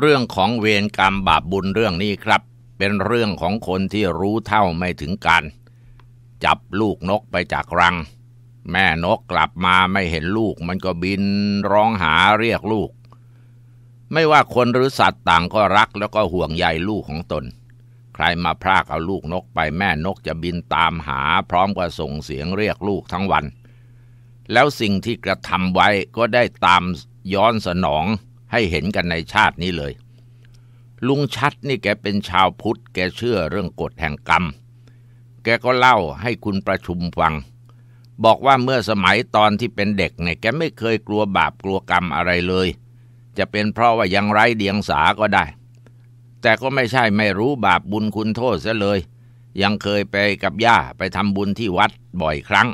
เรื่องของเวรกรรมบาปบุญเรื่องนี้ครับ เป็นเรื่องของคนที่รู้เท่าไม่ถึงการ จับลูกนกไปจากรัง แม่นกกลับมาไม่เห็นลูก มันก็บินร้องหาเรียกลูก ไม่ว่าคนหรือสัตว์ต่างก็รักแล้วก็ห่วงใยลูกของตน ใครมาพรากเอาลูกนกไปแม่นกจะบินตามหาพร้อมกับส่งเสียงเรียกลูกทั้งวัน แล้วสิ่งที่กระทำไว้ก็ได้ตามย้อนสนองให้เห็นกันในชาตินี้เลย ลุงชัดนี่แกเป็นชาวพุทธ แกเชื่อเรื่องกฎแห่งกรรม แกก็เล่าให้คุณประชุมฟัง บอกว่าเมื่อสมัยตอนที่เป็นเด็กเนี่ย แกไม่เคยกลัวบาปกลัวกรรมอะไรเลย จะเป็นเพราะว่ายังไร้เดียงสาก็ได้ แต่ก็ไม่ใช่ไม่รู้บาปบุญคุณโทษซะเลย ยังเคยไปกับย่าไปทำบุญที่วัดบ่อยครั้ง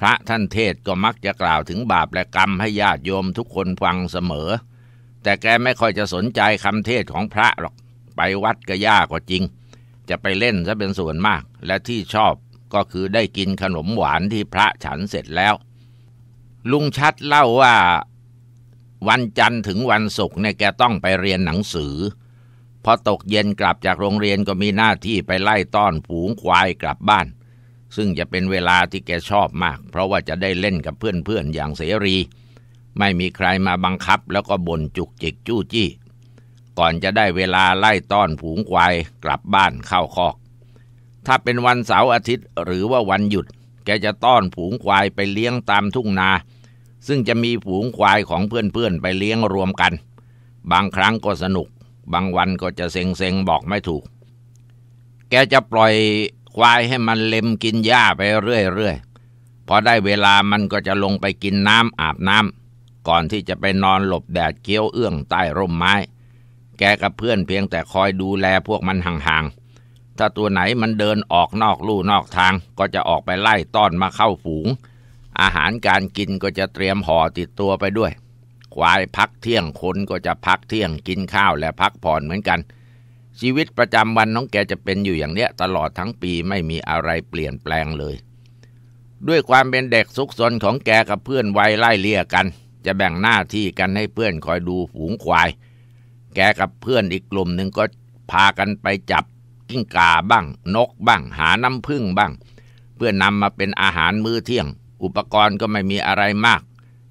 พระท่านเทศก็มักจะกล่าวถึงบาปและกรรมให้ญาติโยมทุกคนฟังเสมอแต่แกไม่ค่อยจะสนใจคำเทศของพระหรอก ไปวัดก็ยากกว่าจริง จะไปเล่นซะเป็นส่วนมาก และที่ชอบก็คือได้กินขนมหวานที่พระฉันเสร็จแล้ว ลุงชัดเล่าว่าวันจันทร์ถึงวันศุกร์เนี่ยแกต้องไปเรียนหนังสือพอตกเย็นกลับจากโรงเรียนก็มีหน้าที่ไปไล่ต้อนผูงควายกลับบ้าน ซึ่งจะเป็นเวลาที่แกชอบมาก เพราะว่าจะได้เล่นกับเพื่อนๆอย่างเสรีไม่มีใครมาบังคับแล้วก็บ่นจุกจิกจู้จี้ ก่อนจะได้เวลาไล่ต้อนผูงควายกลับบ้านเข้าคอก ถ้าเป็นวันเสาร์อาทิตย์หรือว่าวันหยุด แกจะต้อนผูงควายไปเลี้ยงตามทุ่งนา ซึ่งจะมีผูงควายของเพื่อนๆ ไปเลี้ยงรวมกัน บางครั้งก็สนุก บางวันก็จะเซ็งๆ บอกไม่ถูก แกจะปล่อยควายให้มันเล็มกินหญ้าไปเรื่อยๆ พอได้เวลามันก็จะลงไปกินน้ำอาบน้ำก่อนที่จะไปนอนหลบแดดเกี้ยวเอื้องใต้ร่มไม้ แกกับเพื่อนเพียงแต่คอยดูแลพวกมันห่างๆ ถ้าตัวไหนมันเดินออกนอกลู่นอกทาง ก็จะออกไปไล่ต้อนมาเข้าฝูง อาหารการกินก็จะเตรียมห่อติดตัวไปด้วย ควายพักเที่ยงคนก็จะพักเที่ยงกินข้าวและพักผ่อนเหมือนกัน ชีวิตประจำวันน้องแกจะเป็นอยู่อย่างเนี้ยตลอดทั้งปีไม่มีอะไรเปลี่ยนแปลงเลย ด้วยความเป็นเด็กซุกซนของแกกับเพื่อนวัยไล่เลี่ยกันจะแบ่งหน้าที่กันให้เพื่อนคอยดูฝูงควาย แกกับเพื่อนอีกกลุ่มหนึ่งก็พากันไปจับ กิ้งก่าบ้าง นกบ้างหาน้ำพึ่งบ้าง เพื่อนำมาเป็นอาหารมื้อเที่ยง อุปกรณ์ก็ไม่มีอะไรมาก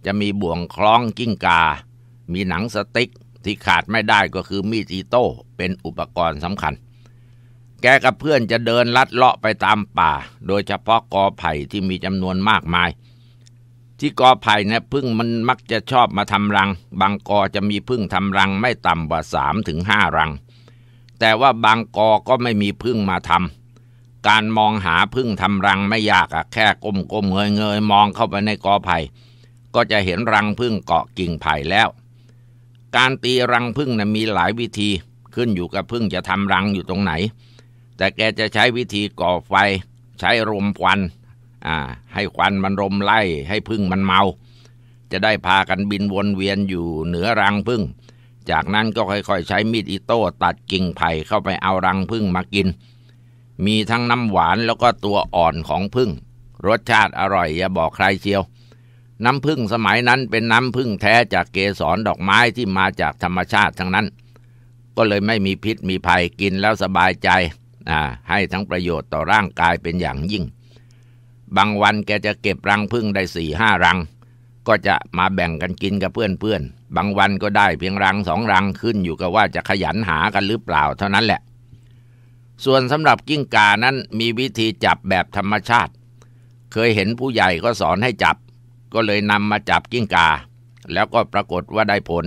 จะมีบ่วงคล้องกิ้งกา มีหนังสติ๊กที่ขาดไม่ได้ก็คือมีดอีโต้ เป็นอุปกรณ์สำคัญ แกกับเพื่อนจะเดินลัดเลาะไปตามป่าโดยเฉพาะกอไผ่ที่มีจำนวนมากมายที่กอไผ่เนี่ยพึ่งมันมักจะชอบมาทำรัง บางกอจะมีพึ่งทำรังไม่ต่ำกว่าสามถึงห้ารัง แต่ว่าบางกอก็ไม่มีพึ่งมาทำการมองหาพึ่งทำรังไม่ยากอะแค่ก้มก้มเงยเงยมองเข้าไปในกอไผ่ก็จะเห็นรังพึ่งเกาะกิ่งไผ่แล้ว การตีรังพึ่งนะ่ยมีหลายวิธีขึ้นอยู่กับพึ่งจะทำรังอยู่ตรงไหน แต่แกจะใช้วิธีก่อไฟใช้รมควัน่าให้ควันมันรมไล่ให้พึ่งมันเมา จะได้พากันบินวนเวียนอยู่เหนือรังพึ่ง จากนั้นก็ค่อยๆ ใช้มีดอิโต้ตัดกิ่งไผ่เข้าไปเอารังพึ่งมากิน มีทั้งน้ำหวานแล้วก็ตัวอ่อนของพึ่งรสชาติอร่อย อย่าบอกใครเชียว น้ำพึ่งสมัยนั้นเป็นน้ำพึ่งแท้จากเกสรดอกไม้ที่มาจากธรรมชาติทั้งนั้น ก็เลยไม่มีพิษมีภัยกินแล้วสบายใจให้ทั้งประโยชน์ต่อร่างกายเป็นอย่างยิ่งบางวันแกจะเก็บรังพึ่งได้สี่ห้ารัง ก็จะมาแบ่งกันกินกับเพื่อนๆ บางวันก็ได้เพียงรังสองรังขึ้นอยู่กับว่าจะขยันหากันหรือเปล่าเท่านั้นแหละ ส่วนสำหรับกิ้งก่านั้นมีวิธีจับแบบธรรมชาติ เคยเห็นผู้ใหญ่ก็สอนให้จับ ก็เลยนำมาจับกิ้งก่าแล้วก็ปรากฏว่าได้ผล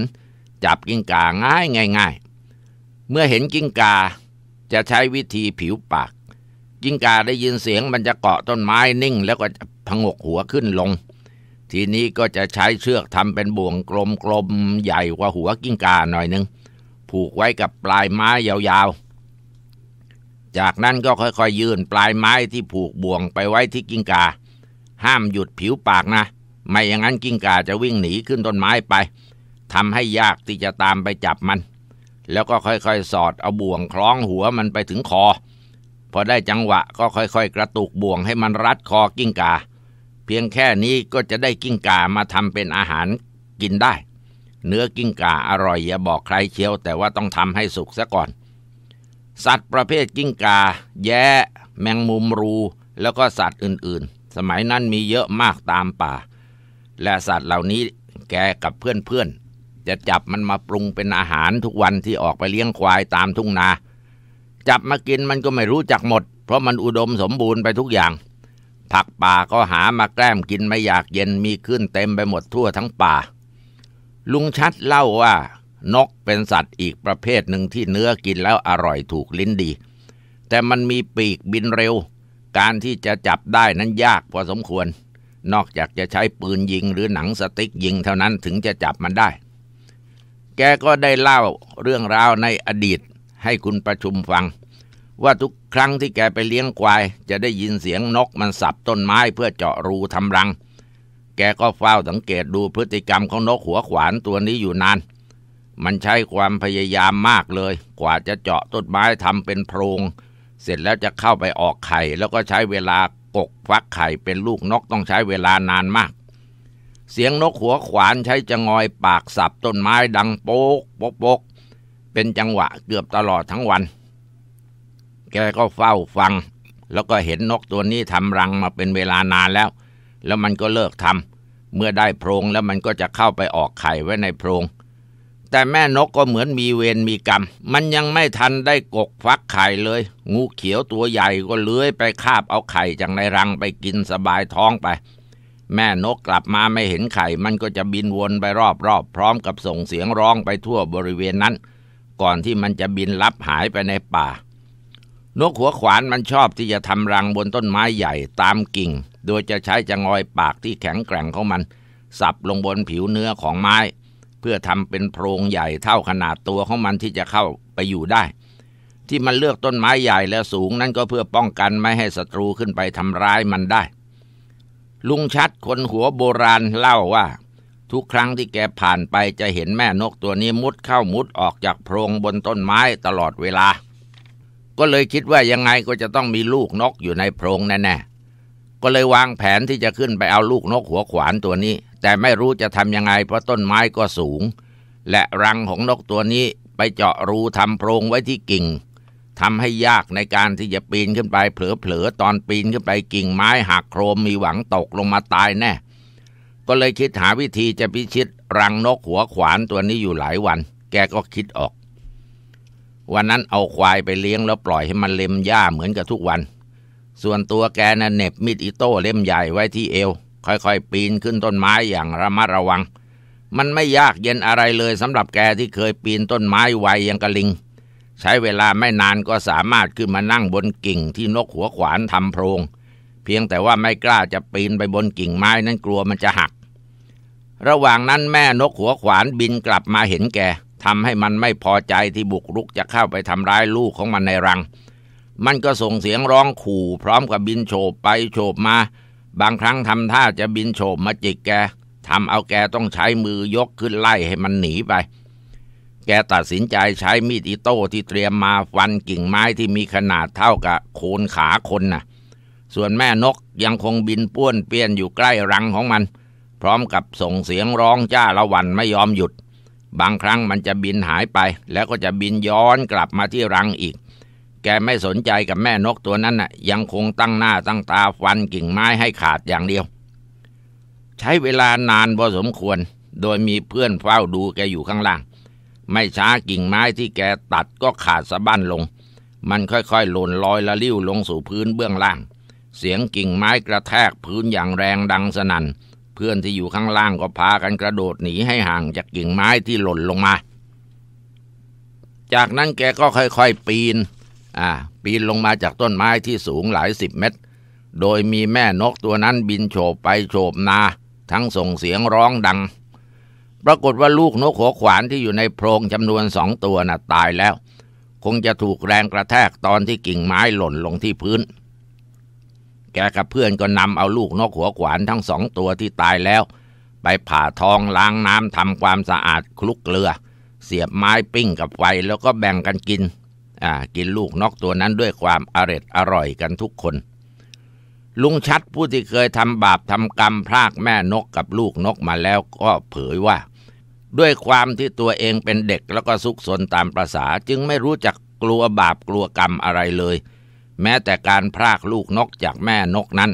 จับกิ้งก่าง่ายง่ายเมื่อเห็นกิ้งก่าจะใช้วิธีผิวปากกิ้งก่าได้ยินเสียงมันจะเกาะต้นไม้นิ่ง แล้วก็จะพงกหัวขึ้นลง ทีนี้ก็จะใช้เชือกทำเป็นบ่วงกลมๆใหญ่กว่าหัวกิ้งก่าหน่อยนึงผูกไว้กับปลายไม้ยาวๆ จากนั้นก็ค่อยๆ ยื่นปลายไม้ที่ผูกบ่วงไปไว้ที่กิ้งก่าห้ามหยุดผิวปากนะ ไม่อย่างนั้นกิ้งก่าจะวิ่งหนีขึ้นต้นไม้ไปทำให้ยากที่จะตามไปจับมัน แล้วก็ค่อยๆสอดเอาบ่วงคล้องหัวมันไปถึงคอพอได้จังหวะก็ค่อยๆ กระตุกบ่วงให้มันรัดคอกิ้งกา เพียงแค่นี้ก็จะได้กิ้งกามาทำเป็นอาหารกินได้ เนื้อกิ้งกาอร่อยอย่าบอกใครเชียว แต่ว่าต้องทำให้สุกซะก่อน สัตว์ประเภทกิ้งกา แย้แมงมุมรู แล้วก็สัตว์อื่นๆ สมัยนั้นมีเยอะมากตามป่า และสัตว์เหล่านี้แกกับเพื่อนๆ จะจับมันมาปรุงเป็นอาหารทุกวันที่ออกไปเลี้ยงควายตามทุ่งนาจับมากินมันก็ไม่รู้จักหมด เพราะมันอุดมสมบูรณ์ไปทุกอย่าง ผักป่าก็หามาแกล้มกินไม่อยากเย็นมีขึ้นเต็มไปหมดทั่วทั้งป่า ลุงชัดเล่าว่านกเป็นสัตว์อีกประเภทหนึ่งที่เนื้อกินแล้วอร่อยถูกลิ้นดี แต่มันมีปีกบินเร็ว การที่จะจับได้นั้นยากพอสมควร นอกจากจะใช้ปืนยิงหรือหนังสติ๊กยิงเท่านั้นถึงจะจับมันได้ แกก็ได้เล่าเรื่องราวในอดีตให้คุณประชุมฟังว่าทุกครั้งที่แกไปเลี้ยงควาย จะได้ยินเสียงนกมันสับต้นไม้เพื่อเจาะรูทำรัง แกก็เฝ้าสังเกตดูพฤติกรรมของนกหัวขวานตัวนี้อยู่นาน มันใช้ความพยายามมากเลย กว่าจะเจาะต้นไม้ทำเป็นโพรง เสร็จแล้วจะเข้าไปออกไข่ แล้วก็ใช้เวลากกฟักไข่เป็นลูกนกต้องใช้เวลานานมาก เสียงนกหัวขวานใช้จะงอยปากสับต้นไม้ดังโป๊กโป๊กเป็นจังหวะเกือบตลอดทั้งวัน แกก็เฝ้าฟังแล้วก็เห็นนกตัวนี้ทำรังมาเป็นเวลานานแล้ว แล้วมันก็เลิกทำเมื่อได้โพรงแล้วมันก็จะเข้าไปออกไข่ไว้ในโพรง แต่แม่นกก็เหมือนมีเวรมีกรรม มันยังไม่ทันได้กกฟักไข่เลย งูเขียวตัวใหญ่ก็เลื้อยไปคาบเอาไข่จากในรังไปกินสบายท้องไป แม่นกกลับมาไม่เห็นไข่ มันก็จะบินวนไปรอบๆพร้อมกับส่งเสียงร้องไปทั่วบริเวณนั้นก่อนที่มันจะบินลับหายไปในป่า นกหัวขวานมันชอบที่จะทำรังบนต้นไม้ใหญ่ตามกิ่ง โดยจะใช้จงอยปากที่แข็งแกร่งของมัน สับลงบนผิวเนื้อของไม้ เพื่อทำเป็นโพรงใหญ่เท่าขนาดตัวของมันที่จะเข้าไปอยู่ได้ ที่มันเลือกต้นไม้ใหญ่และสูงนั่นก็เพื่อป้องกันไม่ให้ศัตรูขึ้นไปทำร้ายมันได้ ลุงชัดคนหัวโบราณเล่าว่าทุกครั้งที่แกผ่านไปจะเห็นแม่นกตัวนี้มุดเข้ามุดออกจากโพรงบนต้นไม้ตลอดเวลา ก็เลยคิดว่ายังไงก็จะต้องมีลูกนกอยู่ในโพรงแน่ๆก็เลยวางแผนที่จะขึ้นไปเอาลูกนกหัวขวานตัวนี้ แต่ไม่รู้จะทำยังไงเพราะต้นไม้ก็สูง และรังของนกตัวนี้ไปเจาะรูทำโพรงไว้ที่กิ่งทำให้ยากในการที่จะปีนขึ้นไปเผลอๆตอนปีนขึ้นไปกิ่งไม้หักโครมมีหวังตกลงมาตายแน่ก็เลยคิดหาวิธีจะพิชิตรังนกหัวขวานตัวนี้อยู่หลายวัน แกก็คิดออก วันนั้นเอาควายไปเลี้ยงแล้วปล่อยให้มันเล็มหญ้าเหมือนกับทุกวัน ส่วนตัวแกนะ่ะเน็บมีดอิโต้เล่มใหญ่ไว้ที่เอวค่อยๆปีนขึ้นต้นไม้อย่างระมัดระวัง มันไม่ยากเย็นอะไรเลยสำหรับแกที่เคยปีนต้นไม้ไวยังกะลิง ใช้เวลาไม่นานก็สามารถขึ้นมานั่งบนกิ่งที่นกหัวขวานทำโพรง เพียงแต่ว่าไม่กล้าจะปีนไปบนกิ่งไม้นั้นกลัวมันจะหักระหว่างนั้นแม่นกหัวขวานบินกลับมาเห็นแกทำให้มันไม่พอใจที่บุกรุกจะเข้าไปทำร้ายลูกของมันในรัง มันก็ส่งเสียงร้องขู่ พร้อมกับบินโฉบไปโฉบมา บางครั้งทำท่าจะบินโฉบมาจิกแกทำเอาแกต้องใช้มือยกขึ้นไล่ให้มันหนีไป แกตัดสินใจใช้มีดอิโต้ที่เตรียมมาฟันกิ่งไม้ที่มีขนาดเท่ากับโคนขาคนนะ่ะ ส่วนแม่นกยังคงบินป้วนเปี้ยนอยู่ใกล้รังของมันพร้อมกับส่งเสียงร้องจ้าละวันไม่ยอมหยุด บางครั้งมันจะบินหายไปแล้วก็จะบินย้อนกลับมาที่รังอีก แกไม่สนใจกับแม่นกตัวนั้นน่ะ ยังคงตั้งหน้าตั้งตาฟันกิ่งไม้ให้ขาดอย่างเดียว ใช้เวลานานพอสมควร โดยมีเพื่อนเฝ้าดูแกอยู่ข้างล่าง ไม่ช้ากิ่งไม้ที่แกตัดก็ขาดสะบั้นลง มันค่อยๆหล่นลอยละลิ้วลงสู่พื้นเบื้องล่าง เสียงกิ่งไม้กระแทกพื้นอย่างแรงดังสนัน่นเพื่อนที่อยู่ข้างล่างก็พากันกระโดดหนีให้ห่างจากกิ่งไม้ที่หล่นลงมา จากนั้นแก ก็ค่อยๆ ปีน อ่า ปีนลงมาจากต้นไม้ที่สูงหลายสิบเมตร โดยมีแม่นกตัวนั้นบินโฉบไปโฉบนาทั้งส่งเสียงร้องดัง ปรากฏว่าลูกนกหัวขวานที่อยู่ในโพรงจำนวนสองตัวน่ะตายแล้ว คงจะถูกแรงกระแทกตอนที่กิ่งไม้หล่นลงที่พื้นแกกับเพื่อนก็นำเอาลูกนกหัวขวานทั้งสองตัวที่ตายแล้วไปผ่าทองล้างน้ำทำความสะอาดคลุกเกลือ เสียบไม้ปิ้งกับไฟแล้วก็แบ่งกันกินอ่ากินลูกนกตัวนั้นด้วยความอร็ดอร่อยกันทุกคน ลุงชัดผู้ที่เคยทำบาปทำกรรมพรากแม่นกกับลูกนกมาแล้ว ก็เผยว่า ด้วยความที่ตัวเองเป็นเด็กแล้วก็ซุกซนตามประษาจึงไม่รู้จักกลัวบาปกลัวกรรมอะไรเลยแม้แต่การพรากลูกนกจากแม่นกนั้น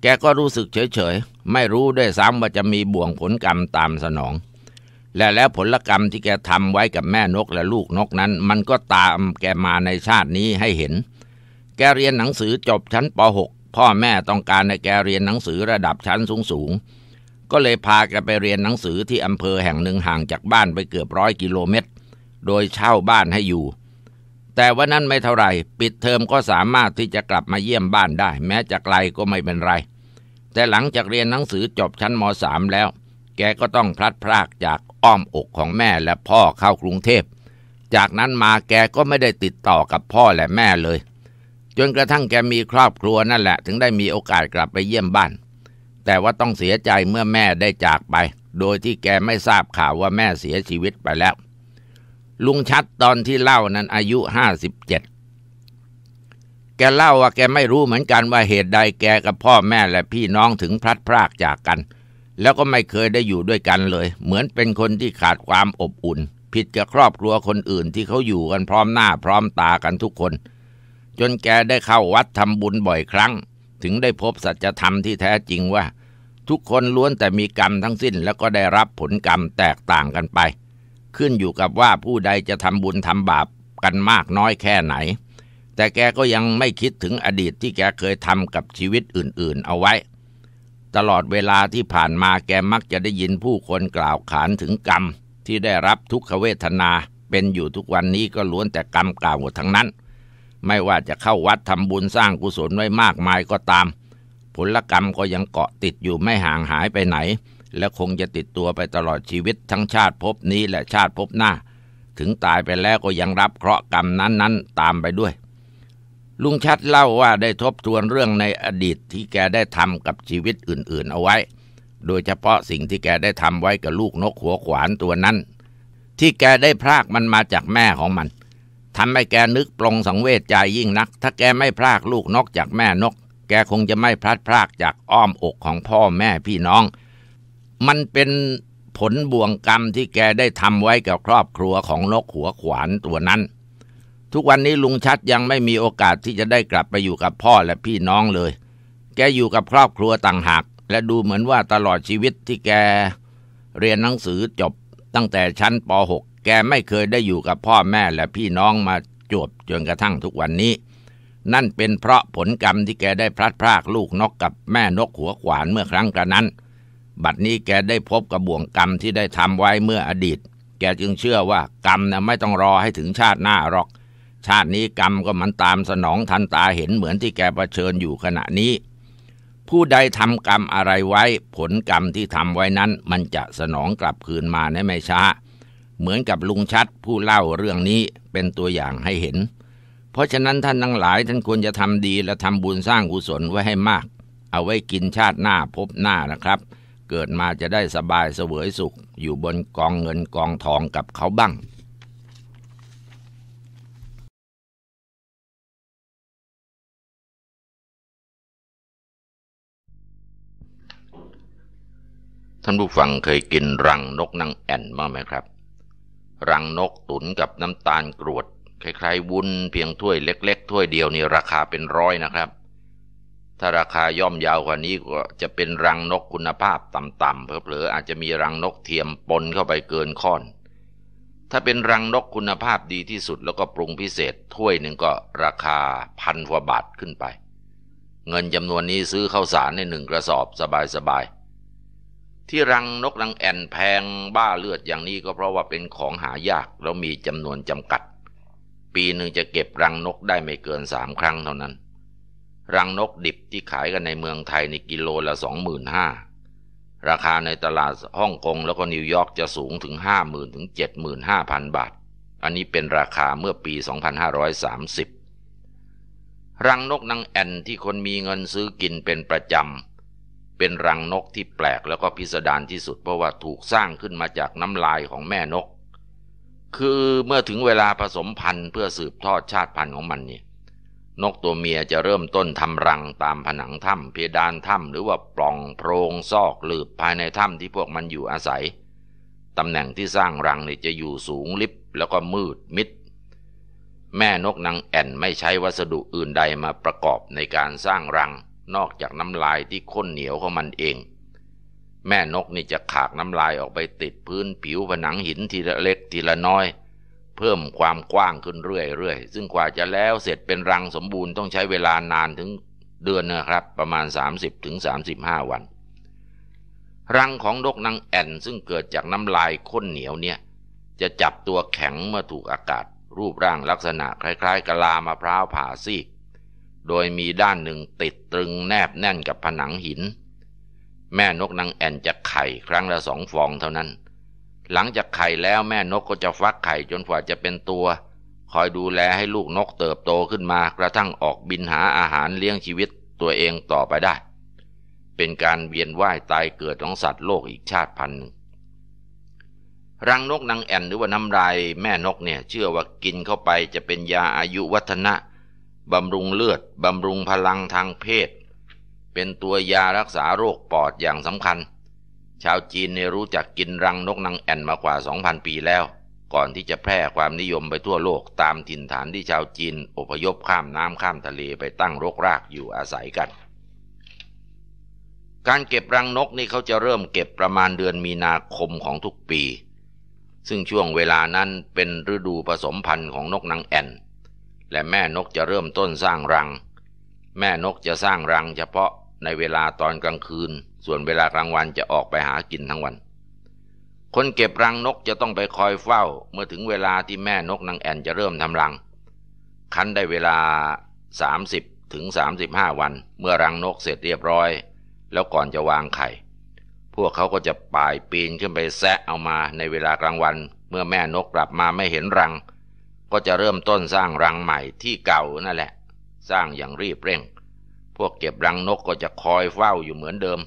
แกก็รู้สึกเฉยๆไม่รู้ด้วยซ้ำว่าจะมีบ่วงผลกรรมตามสนอง และแล้วผลกรรมที่แกทำไว้กับแม่นกและลูกนกนั้น มันก็ตามแกมาในชาตินี้ให้เห็น แกเรียนหนังสือจบชั้นป .6 พ่อแม่ต้องการให้แกเรียนหนังสือระดับชั้นสูงๆก็เลยพาแกไปเรียนหนังสือที่อำเภอแห่งหนึ่งห่างจากบ้านไปเกือบร้อยกิโลเมตร โดยเช่าบ้านให้อยู่แต่ว่านั้นไม่เท่าไหร่ ปิดเทอมก็สามารถที่จะกลับมาเยี่ยมบ้านได้ แม้จะไกลก็ไม่เป็นไร แต่หลังจากเรียนหนังสือจบชั้นม .3 แล้วแกก็ต้องพลัดพรากจากอ้อมอกของแม่และพ่อเข้ากรุงเทพ จากนั้นมาแกก็ไม่ได้ติดต่อกับพ่อและแม่เลย จนกระทั่งแกมีครอบครัวนั่นแหละ ถึงได้มีโอกาสกลับไปเยี่ยมบ้าน แต่ว่าต้องเสียใจเมื่อแม่ได้จากไป โดยที่แกไม่ทราบข่าวว่าแม่เสียชีวิตไปแล้วลุงชัดตอนที่เล่านั้นอายุห้าสิบเจ็ด แกเล่าว่าแกไม่รู้เหมือนกันว่าเหตุใดแกกับพ่อแม่และพี่น้องถึงพลัดพรากจากกัน แล้วก็ไม่เคยได้อยู่ด้วยกันเลย เหมือนเป็นคนที่ขาดความอบอุ่น ผิดกับครอบครัวคนอื่นที่เขาอยู่กันพร้อมหน้าพร้อมตากันทุกคน จนแกได้เข้าวัดทำบุญบ่อยครั้ง ถึงได้พบสัจธรรมที่แท้จริงว่า ทุกคนล้วนแต่มีกรรมทั้งสิ้นแล้วก็ได้รับผลกรรมแตกต่างกันไปขึ้นอยู่กับว่าผู้ใดจะทำบุญทำบาปกันมากน้อยแค่ไหน แต่แกก็ยังไม่คิดถึงอดีตที่แกเคยทำกับชีวิตอื่น ๆ เอาไว้ ตลอดเวลาที่ผ่านมาแกมักจะได้ยินผู้คนกล่าวขานถึงกรรมที่ได้รับทุกขเวทนาเป็นอยู่ทุกวันนี้ก็ล้วนแต่กรรมกล่าวทั้งนั้น ไม่ว่าจะเข้าวัดทำบุญสร้างกุศลไว้มากมายก็ตามผลกรรมก็ยังเกาะติดอยู่ไม่ห่างหายไปไหนและคงจะติดตัวไปตลอดชีวิตทั้งชาติภพนี้และชาติภพหน้า ถึงตายไปแล้วก็ยังรับเคราะห์กรรมนั้นๆตามไปด้วย ลุงชัดเล่าว่าได้ทบทวนเรื่องในอดีตที่แกได้ทำกับชีวิตอื่น ๆ เอาไว้ โดยเฉพาะสิ่งที่แกได้ทำไว้กับลูกนกหัวขวานตัวนั้น ที่แกได้พรากมันมาจากแม่ของมันทำให้แกนึกปรงสังเวชใจยิ่งนัก ถ้าแกไม่พรากลูกนกจากแม่นก แกคงจะไม่พลัดพรากจากอ้อมอกของพ่อแม่พี่น้องมันเป็นผลบ่วงกรรมที่แกได้ทำไว้กับครอบครัวของนกหัวขวานตัวนั้น ทุกวันนี้ลุงชัดยังไม่มีโอกาสที่จะได้กลับไปอยู่กับพ่อและพี่น้องเลย แกอยู่กับครอบครัวต่างหากและดูเหมือนว่าตลอดชีวิตที่แก เรียนหนังสือจบตั้งแต่ชั้นป .6 แกไม่เคยได้อยู่กับพ่อแม่และพี่น้องมาจวบจนกระทั่งทุกวันนี้ นั่นเป็นเพราะผลกรรมที่แกได้พลัดพรากลูกนกกับแม่นกหัวขวานเมื่อครั้งกระนั้นบัดนี้แกได้พบกับบ่วงกรรม ที่ได้ทำไว้เมื่ออดีต แกจึงเชื่อว่ากรรมนะไม่ต้องรอให้ถึงชาติหน้าหรอก ชาตินี้กรรมก็มันตามสนองทันตาเห็นเหมือนที่แกเผชิญอยู่ขณะนี้ ผู้ใดทำกรรมอะไรไว้ผลกรรมที่ทำไว้นั้น มันจะสนองกลับคืนมาในไม่ช้า เหมือนกับลุงชัดผู้เล่าเรื่องนี้เป็นตัวอย่างให้เห็น เพราะฉะนั้นท่านทั้งหลายท่านควรจะทำดีและทำบุญสร้างกุศลไว้ให้มาก เอาไว้กินชาติหน้าพบหน้านะครับเกิดมาจะได้สบายเสวยสุขอยู่บนกองเงินกองทองกับเขาบ้างท่านผู้ฟังเคยกินรังนกนางแอ่นบ้างไหมครับ รังนกตุ๋นกับน้ำตาลกรวดคล้ายๆวุ้นเพียงถ้วยเล็กๆถ้วยเดียวนี่ราคาเป็นร้อยนะครับถ้าราคาย่อมยาวกว่านี้ก็จะเป็น รังนกคุณภาพต่ำๆเพลออาจจะมีรังนกเทียมปนเข้าไปเกินค่อน ถ้าเป็นรังนกคุณภาพดีที่สุดแล้วก็ปรุงพิเศษถ้วยหนึ่งก็ราคาพันกว่าบาทขึ้นไป เงินจำนวนนี้ซื้อข้าวสารในหนึ่งกระสอบสบายๆ ที่รังนกรังแอนแพงบ้าเลือดอย่างนี้ก็เพราะว่าเป็นของหายากแล้วมีจำนวนจำกัด ปีหนึ่งจะเก็บรังนกได้ไม่เกินสามครั้งเท่านั้นรังนกดิบที่ขายกันในเมืองไทยในกิโลละ 25,000 ราคาในตลาดฮ่องกงแล้วก็นิวยอร์กจะสูงถึง 50,000 ถึง 75,000 บาท อันนี้เป็นราคาเมื่อปี 2530รังนกนางแอนที่คนมีเงินซื้อกินเป็นประจำ เป็นรังนกที่แปลกแล้วก็พิสดารที่สุดเพราะว่าถูกสร้างขึ้นมาจากน้ำลายของแม่นก คือเมื่อถึงเวลาผสมพันธุ์เพื่อสืบทอดชาติพันธุ์ของมันเนี่ยนกตัวเมียจะเริ่มต้นทำรังตามผนังถ้ำเพดานถ้ำ หรือว่าปล่องโพรงซอกหลืบภายในถ้ำที่พวกมันอยู่อาศัยตำแหน่งที่สร้างรังนี่จะอยู่สูงลิบแล้วก็มืดมิดแม่นกนางแอ่นไม่ใช้วัสดุอื่นใดมาประกอบในการสร้างรัง นอกจากน้ำลายที่ข้นเหนียวของมันเอง แม่นกนี่จะขากน้ำลายออกไปติดพื้นผิวผนังหินทีละเล็กทีละน้อยเพิ่มความกว้างขึ้นเรื่อยๆซึ่งกว่าจะแล้วเสร็จเป็นรังสมบูรณ์ ต้องใช้เวลานานถึงเดือนนะครับ ประมาณ 30-35ถึงวัน รังของนกนางแอ่น ซึ่งเกิดจากน้ำลายข้นเหนียวเนี่ยจะจับตัวแข็งเมื่อถูกอากาศรูปร่างลักษณะ คล้ายๆกะลามะพร้าวผ่าซีก โดยมีด้านหนึ่งติดตรึงแนบแน่นกับผนังหิน แม่นกนางแอ่นจะไข่ครั้งละสองฟองเท่านั้นหลังจากไข่แล้วแม่นกก็จะฟักไข่จนกว่าจะเป็นตัว คอยดูแลให้ลูกนกเติบโตขึ้นมา กระทั่งออกบินหาอาหารเลี้ยงชีวิตตัวเองต่อไปได้ เป็นการเวียนว่ายตายเกิดของสัตว์โลกอีกชาติพันธุ์หนึ่งรังนกนางแอ่นหรือว่าน้ำลายแม่นกเนี่ย เชื่อว่ากินเข้าไปจะเป็นยาอายุวัฒนะ บำรุงเลือด บำรุงพลังทางเพศ เป็นตัวยารักษาโรคปอดอย่างสำคัญชาวจีนเนี่ยรู้จักกินรังนกนางแอ่นมากว่า 2,000 ปีแล้ว ก่อนที่จะแพร่ความนิยมไปทั่วโลกตามถิ่นฐานที่ชาวจีนอพยพข้ามน้ำข้ามทะเลไปตั้งรกรากอยู่อาศัยกัน การเก็บรังนกนี่เขาจะเริ่มเก็บประมาณเดือนมีนาคมของทุกปี ซึ่งช่วงเวลานั้นเป็นฤดูผสมพันธุ์ของนกนางแอ่น และแม่นกจะเริ่มต้นสร้างรัง แม่นกจะสร้างรังเฉพาะในเวลาตอนกลางคืนส่วนเวลากลางวันจะออกไปหากินทั้งวัน คนเก็บรังนกจะต้องไปคอยเฝ้า เมื่อถึงเวลาที่แม่นกนาง แอ่นจะเริ่มทำรัง คันได้เวลา 30ถึง35วัน เมื่อ รังนกเสร็จเรียบร้อย แล้วก่อนจะวางไข่ พวกเขาก็จะป่ายปีนขึ้นไปแซะเอามาในเวลา กลางวัน เมื่อแม่นกกลับมาไม่เห็นรัง ก็จะเริ่มต้นสร้างรังใหม่ที่เก่านั่นแหละ สร้างอย่างรีบเร่ง พวกเก็บรังนกก็จะคอยเฝ้าอยู่เหมือนเดิม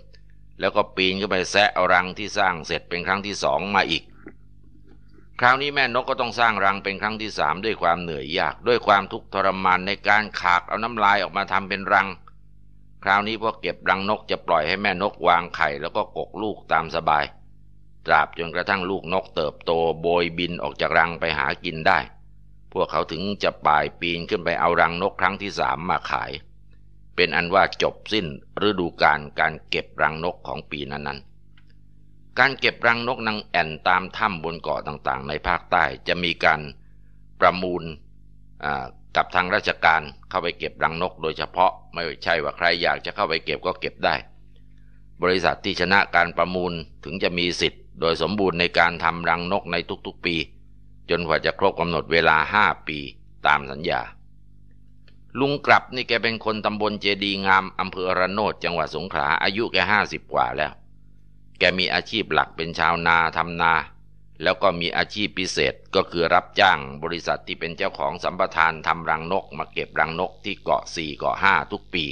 แล้วก็ปีนขึ้นไปแซะรังที่สร้างเสร็จเป็นครั้งที่สองมาอีก คราวนี้แม่นกก็ต้องสร้างรังเป็นครั้งที่สามด้วยความเหนื่อยยาก ด้วยความทุกข์ทรมานในการขากเอาน้ำลายออกมาทำเป็นรัง คราวนี้พอเก็บรังนกจะปล่อยให้แม่นกวางไข่แล้วก็กกลูกตามสบาย ตราบจนกระทั่งลูกนก เติบโตโบยบินออกจากรังไปหากินได้ พวกเขาถึงจะป่ายปีนขึ้นไปเอารังนกครั้งที่สามมาขายเป็นอันว่าจบสิ้นฤดูการการเก็บรังนกของปีนั้นๆ การเก็บรังนกนางแอ่นตามถ้ำบนเกาะต่างๆในภาคใต้จะมีการประมูลกับทางราชการเข้าไปเก็บรังนก โดยเฉพาะไม่ใช่ว่าใครอยากจะเข้าไปเก็บก็เก็บได้ บริษัทที่ชนะการประมูลถึงจะมีสิทธิ์ โดยสมบูรณ์ในการทำรังนกในทุกๆปี จนกว่าจะครบกำหนดเวลา 5 ปีตามสัญญาลุงกลับนี่แกเป็นคนตำบลเจดีงามอำเภอระโนดจังหวัดสงขลาอายุแกห้าสิบกว่าแล้ว แกมีอาชีพหลักเป็นชาวนาทำนา แล้วก็มีอาชีพพิเศษก็คือรับจ้างบริษัทที่เป็นเจ้าของสัมปทานทำรังนก มาเก็บรังนกที่เกาะสี่เกาะห้าทุกปี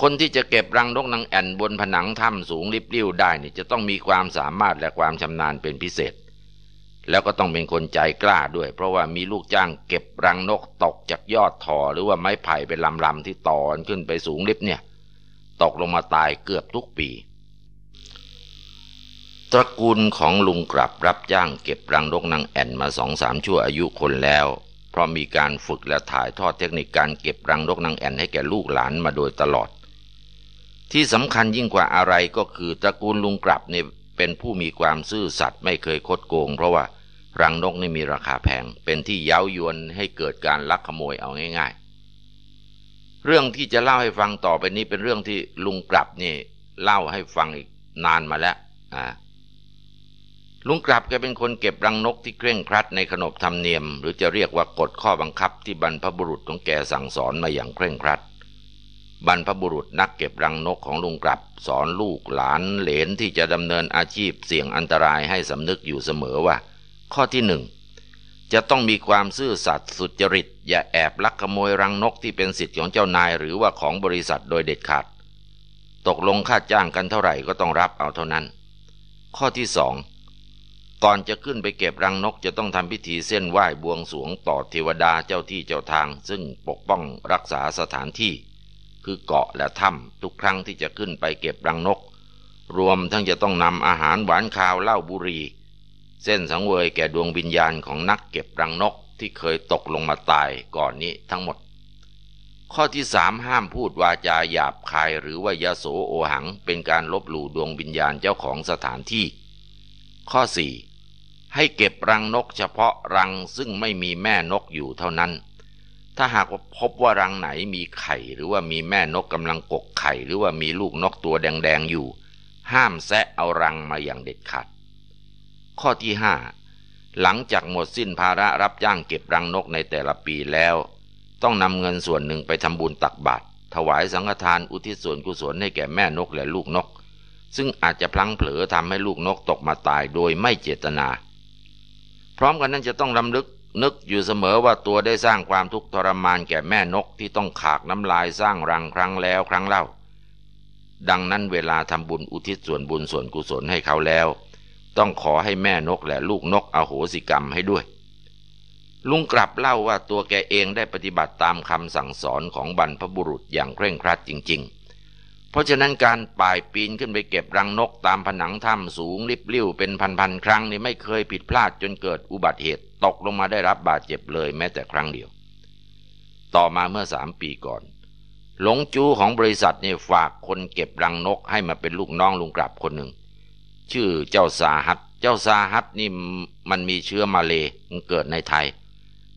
คนที่จะเก็บรังนกนางแอ่น บนผนังถ้ำสูงริบรี่วได้นี่จะต้องมีความสามารถและความชำนาญเป็นพิเศษแล้วก็ต้องเป็นคนใจกล้าด้วยเพราะว่ามีลูกจ้างเก็บรังนกตกจากยอดถอหรือว่าไม้ไผ่เป็นลำๆที่ตอนขึ้นไปสูงลิฟเนี่ยตกลงมาตายเกือบทุกปี ตระกูลของลุงกลับรับจ้างเก็บรังนกนางแอ่นมาสองสามชั่วอายุคนแล้ว เพราะมีการฝึกและถ่ายทอดเทคนิคการเก็บรังนกนางแอ่นให้แก่ลูกหลานมาโดยตลอด ที่สำคัญยิ่งกว่าอะไรก็คือตระกูลลุงกลับเนี่ยเป็นผู้มีความซื่อสัตย์ไม่เคยคดโกง เพราะว่ารังนกนี่มีราคาแพง เป็นที่เย้ายวนให้เกิดการลักขโมยเอาง่าย ๆ เรื่องที่จะเล่าให้ฟังต่อไปนี้เป็นเรื่องที่ลุงกลับนี่ เล่าให้ฟังอีกนานมาแล้วลุงกลับแกเป็นคนเก็บรังนกที่เคร่งครัด ในขนบธรรมเนียมหรือจะเรียกว่ากฎข้อบังคับที่บรรพบุรุษของแกสั่งสอนมาอย่างเคร่งครัดบรรพบุรุษนักเก็บรังนกของลุงกลับ สอนลูกหลานเหลนที่จะดำเนินอาชีพเสี่ยงอันตรายให้สำนึกอยู่เสมอว่า ข้อที่หนึ่งจะต้องมีความซื่อสัตย์สุจริต อย่าแอบลักขโมยรังนกที่เป็นสิทธิ์ของเจ้านายหรือว่าของบริษัทโดยเด็ดขาด ตกลงค่าจ้างกันเท่าไหร่ก็ต้องรับเอาเท่านั้น ข้อที่สองก่อนจะขึ้นไปเก็บรังนกจะต้องทำพิธีเส้นไหว้บวงสรวงต่อเทวดาเจ้าที่เจ้าทาง ซึ่งปกป้องรักษาสถานที่คือเกาะและถ้ำทุกครั้งที่จะขึ้นไปเก็บรังนก รวมทั้งจะต้องนำอาหารหวานคาวเหล้าบุรีเส้นสังเวยแก่ดวงวิญญาณของนักเก็บรังนกที่เคยตกลงมาตายก่อนนี้ทั้งหมด ข้อที่สามห้ามพูดวาจาหยาบคายหรือว่ายาโสโอหังเป็นการลบหลู่ดวงวิญญาณเจ้าของสถานที่ ข้อสี่ให้เก็บรังนก เฉพาะรังซึ่งไม่มีแม่นกอยู่เท่านั้นถ้าหากพบว่ารังไหนมีไข่หรือว่ามีแม่นกกำลังกกไข่หรือว่ามีลูกนกตัวแดงๆอยู่ ห้ามแซะเอารังมาอย่างเด็ดขาดข้อที่ห้าหลังจากหมดสิ้นภาระรับจ้างเก็บรังนกในแต่ละปีแล้ว ต้องนำเงินส่วนหนึ่งไปทำบุญตักบาตร ถวายสังฆทานอุทิศส่วนกุศลให้แก่แม่นกและลูกนก ซึ่งอาจจะพลั้งเผลอทำให้ลูกนกตกมาตายโดยไม่เจตนา พร้อมกันนั้นจะต้องรำลึกนึกอยู่เสมอว่าตัวได้สร้างความทุกข์ทรมานแก่แม่นกที่ต้องขากน้ำลายสร้างรังครั้งแล้วครั้งเล่า ดังนั้นเวลาทำบุญอุทิศส่วนบุญส่วนกุศลให้เขาแล้ว ต้องขอให้แม่นกและลูกนกอโหสิกรรมให้ด้วย ลุงกลับเล่าว่าตัวแกเองได้ปฏิบัติตามคำสั่งสอนของบรรพบุรุษอย่างเคร่งครัดจริง ๆเพราะฉะนั้นการป่ายปีนขึ้นไปเก็บรังนกตามผนังถ้ำสูง ริบลิ่วเป็นพัน ๆ ครั้งนี่ไม่เคยผิดพลาดจนเกิดอุบัติเหตุตกลงมาได้รับบาดเจ็บเลยแม้แต่ครั้งเดียว ต่อมาเมื่อสามปีก่อน หลงจูของบริษัทเนี่ยฝากคนเก็บรังนกให้มาเป็นลูกน้องลุงกลับคนหนึ่ง ชื่อเจ้าสาหัสเจ้าสาหัสนี่มันมีเชื้อ มาเลยเกิดในไทย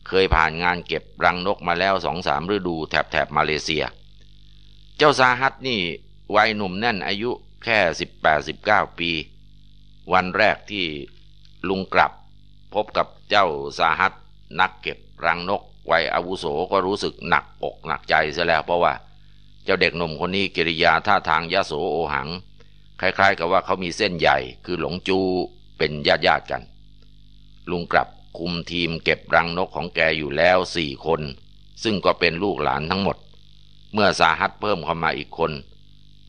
เคยผ่านงานเก็บรังนกมาแล้วสองสามฤดูแถบแถบมาเลเซีย เจ้าสาหัสนี่วัยหนุ่มแน่นอายุแค่สิบแปดสิบเก้าปี วันแรกที่ลุงกลับพบกับเจ้าสาหัสนักเก็บรังนก วัยอาวุโสก็รู้สึกหนักอกหนักใจซะแล้วเพราะว่าเจ้าเด็กหนุ่มคนนี้กิริยาท่าทางยะโสโอหัง คล้ายๆ กับว่าเขามีเส้นใหญ่คือหลงจูเป็นญาติญาติกัน ลุงกลับคุมทีมเก็บรังนกของแกอยู่แล้วสี่คน ซึ่งก็เป็นลูกหลานทั้งหมด เมื่อสาหัสเพิ่มเข้ามาอีกคน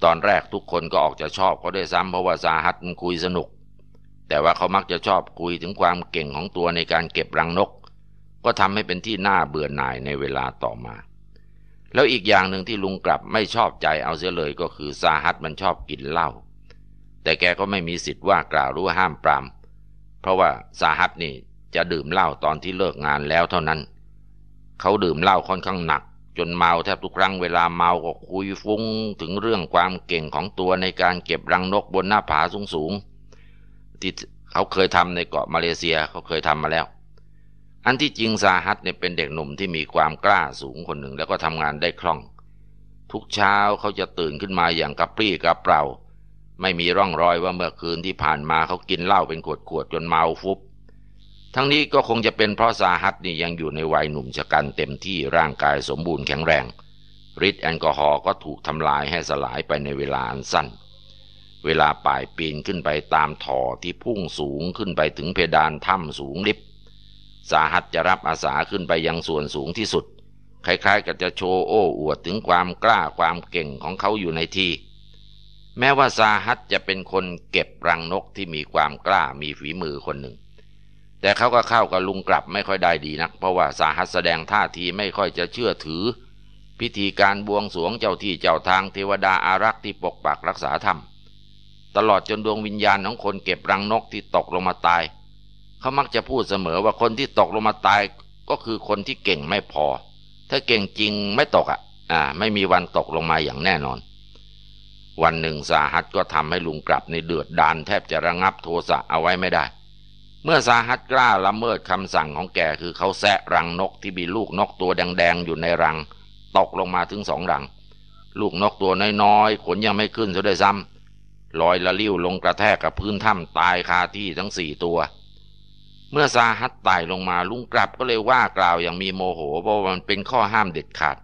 ตอนแรกทุกคนก็ออกจะชอบเขาด้วยซ้ำเพราะว่าซาฮัสมันคุยสนุก แต่ว่าเขามักจะชอบคุยถึงความเก่งของตัวในการเก็บรังนก ก็ทำให้เป็นที่น่าเบื่อหน่ายในเวลาต่อมา แล้วอีกอย่างหนึ่งที่ลุงกลับไม่ชอบใจเอาเสียเลยก็คือซาฮัสมันชอบกินเหล้าแต่แกก็ไม่มีสิทธิ์ว่ากล่าวรู้ห้ามปรามเพราะว่าซาฮัสนี่จะดื่มเหล้าตอนที่เลิกงานแล้วเท่านั้น เขาดื่มเหล้าค่อนข้างหนักจนเมาแทบทุกครั้งเวลาเมาก็คุยฟุ้ง ถึงเรื่องความเก่งของตัวในการเก็บรังนกบนหน้าผาสูงสูงที่เขาเคยทำในเกาะมาเลเซียเขาเคยทำมาแล้ว อันที่จริงซาฮัตเนี่ยเป็นเด็กหนุ่มที่มีความกล้าสูงคนหนึ่งแล้วก็ทำงานได้คล่อง ทุกเช้าเขาจะตื่นขึ้นมาอย่างกระปรี้กระเปร่า ไม่มีร่องรอยว่าเมื่อคืนที่ผ่านมาเขากินเหล้าเป็นขวดๆจนเมาฟุบทั้งนี้ก็คงจะเป็นเพราะซาฮัดนี่ยังอยู่ในวัยหนุ่มชะกันเต็มที่ร่างกายสมบูรณ์แข็งแรงฤทธิ์แอลกอฮอล์ก็ถูกทำลายให้สลายไปในเวลาอันสั้น เวลาป่ายปีนขึ้นไปตามถ่อที่พุ่งสูงขึ้นไปถึงเพดานถ้ำสูงลิบสาหัสจะรับอาสาขึ้นไปยังส่วนสูงที่สุดคล้ายๆกับจะโชว์โอ้อวดถึงความกล้าความเก่งของเขาอยู่ในที่แม้ว่าสาหัสจะเป็นคนเก็บรังนกที่มีความกล้ามีฝีมือคนหนึ่งแต่เขาก็เข้ากับลุงกลับไม่ค่อยได้ดีนัก เพราะว่าสาหัสแสดงท่าทีไม่ค่อยจะเชื่อถือ พิธีการบวงสวงเจ้าที่เจ้าทาง เทวดาอารักษ์ที่ปกปักรักษาธรรมตลอดจนดวงวิญญาณของคนเก็บรังนกที่ตกลงมาตายเขามักจะพูดเสมอว่าคนที่ตกลงมาตายก็คือคนที่เก่งไม่พอ ถ้าเก่งจริงไม่ตกอ่ะอ่า ไม่มีวันตกลงมาอย่างแน่นอน วันหนึ่งสาหัสก็ทำให้ลุงกลับในเดือดดานแทบจะระงับโทสะเอาไว้ไม่ได้เมื่อสาหัสกล้าละเมิดคำสั่งของแกคือเขาแซะรังนก ที่มีลูกนกตัวแดงๆอยู่ในรัง ตกลงมาถึงสองรัง ลูกนกตัวน้อยๆ ขนยังไม่ขึ้นซะด้วยซ้ำลอยละลิ้วลงกระแทกกับพื้นถ้ำตายคาที่ทั้งสี่ตัว เมื่อสาหัสตายลงมาลุงกลับก็เลยว่ากล่าวอย่างมีโมโหว่ามันเป็นข้อห้ามเด็ดขาด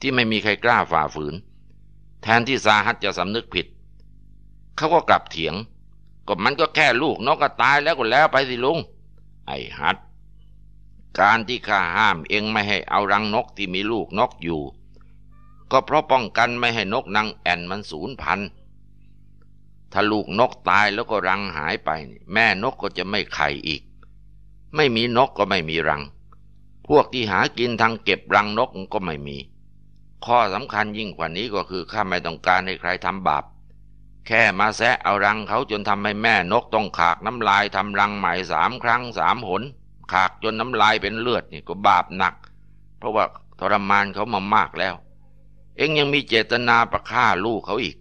ที่ไม่มีใครกล้าฝ่าฝืน แทนที่สาหัสจะสำนึกผิดเขาก็กลับเถียงก็มันก็แค่ลูกนกก็ตายแล้วก็แล้วไปสิลุง ไอ้ฮัด การที่ข้าห้ามเองไม่ให้เอารังนกที่มีลูกนกอยู่ ก็เพราะป้องกันไม่ให้นกนางแอ่นมันสูญพันธุ์ถ้าลูกนกตายแล้วก็รังหายไป แม่นกก็จะไม่ไข่อีก ไม่มีนกก็ไม่มีรัง พวกที่หากินทางเก็บรังนกก็ไม่มี ข้อสำคัญยิ่งกว่านี้ก็คือข้าไม่ต้องการให้ใครทำบาปแค่มาแซะเอารังเขาจนทำให้แม่นกต้องขากน้ำลายทำรังใหม่สามครั้งสามหน ขากจนน้ำลายเป็นเลือดนี่ก็บาปหนัก เพราะว่าทรมานเขามามากแล้ว เองยังมีเจตนาประฆ่าลูกเขาอีก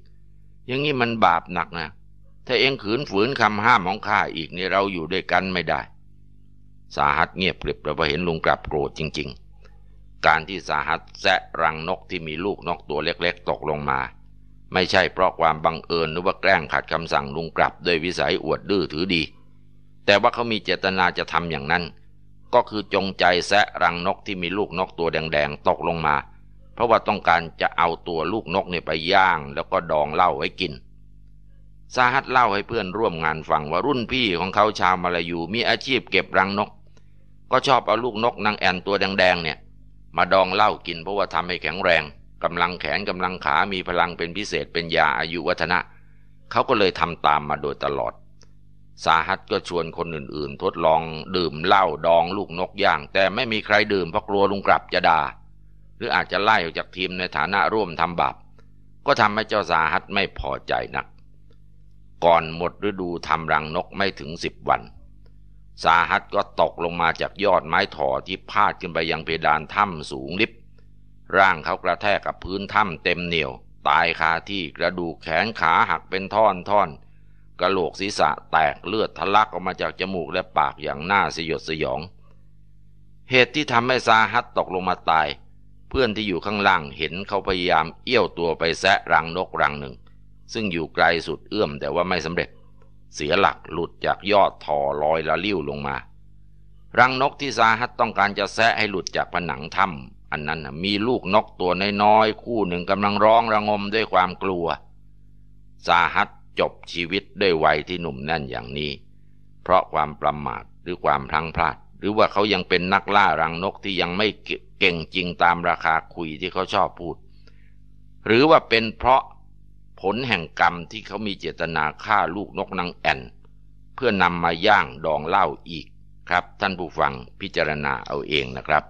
อย่างนี้มันบาปหนักนะถ้าเองขืนฝืนคำห้ามของข้าอีกนี่เราอยู่ด้วยกันไม่ได้สาหัสเงียบกริบเราเห็นลุงกลับโกรธจริงๆ การที่สาหัสแซะรังนกที่มีลูกนกตัวเล็ก ๆ ตกลงมาไม่ใช่เพราะความบังเอิญหรือว่าแกล้งขัดคำสั่งลุงกลับด้วยวิสัยอวดดื้อถือดี แต่ว่าเขามีเจตนาจะทำอย่างนั้น ก็คือจงใจแซะรังนกที่มีลูกนกตัวแดงๆตกลงมา เพราะว่าต้องการจะเอาตัวลูกนกเนี่ยไปย่างแล้วก็ดองเหล้าไว้กินสาหัสเล่าให้เพื่อนร่วมงานฟังว่ารุ่นพี่ของเขาชาวมาลายูมีอาชีพเก็บรังนก ก็ชอบเอาลูกนกนางแอ่นตัวแดงๆเนี่ยมาดองเหล้ากินเพราะว่าทำให้แข็งแรงกำลังแขนกำลังขามีพลังเป็นพิเศษเป็นยาอายุวัฒนะเขาก็เลยทำตามมาโดยตลอด สาหัสก็ชวนคนอื่นๆ ทดลองดื่มเหล้าดองลูกนกย่าง แต่ไม่มีใครดื่มเพราะกลัวลุงกลับจะดา่าหรืออาจจะไล่ออกจากทีมในฐานะร่วมทำบาปก็ทำให้เจ้าสาหัสไม่พอใจนัก ก่อนหมดฤดูทำรังนกไม่ถึงสิบวัน สาหัสก็ตกลงมาจากยอดไม้ถอที่พาดขึ้นไปยังเพดานถ้ำสูงลิบร่างเขากระแทกกับพื้นถ้ำเต็มเหนียว ตายคาที่กระดูกแขนขาหักเป็นท่อนท่อนกระโหลกศีรษะแตกเลือดทะลักออกมาจากจมูกและปากอย่างน่าสยดสยอง เหตุที่ทำให้ซาฮัตตกลงมาตาย เพื่อนที่อยู่ข้างล่าง เห็นเขาพยายามเอี้ยวตัวไปแซะรังนกรังหนึ่ง ซึ่งอยู่ไกลสุดเอื้อมแต่ว่าไม่สำเร็จ เสียหลักหลุดจากยอดทอลอยละลิ้วลงมารังนกที่ซาฮัตต้องการจะแซะให้หลุดจากผนังถ้ำอันนั้นมีลูกนกตัวนน้อยคู่หนึ่งกำลังร้องระงมด้วยความกลัว สาหัสจบชีวิตด้วยวัยที่หนุ่มแน่นอย่างนี้ เพราะความประมาทหรือความพลังพลาด หรือว่าเขายังเป็นนักล่ารังนกที่ยังไม่เก่งจริงตามราคาคุยที่เขาชอบพูด หรือว่าเป็นเพราะผลแห่งกรรมที่เขามีเจตนาฆ่าลูกนกนางแอ่นเพื่อนำมาย่างดองเหล้าอีก ครับ ท่านผู้ฟังพิจารณาเอาเองนะครับ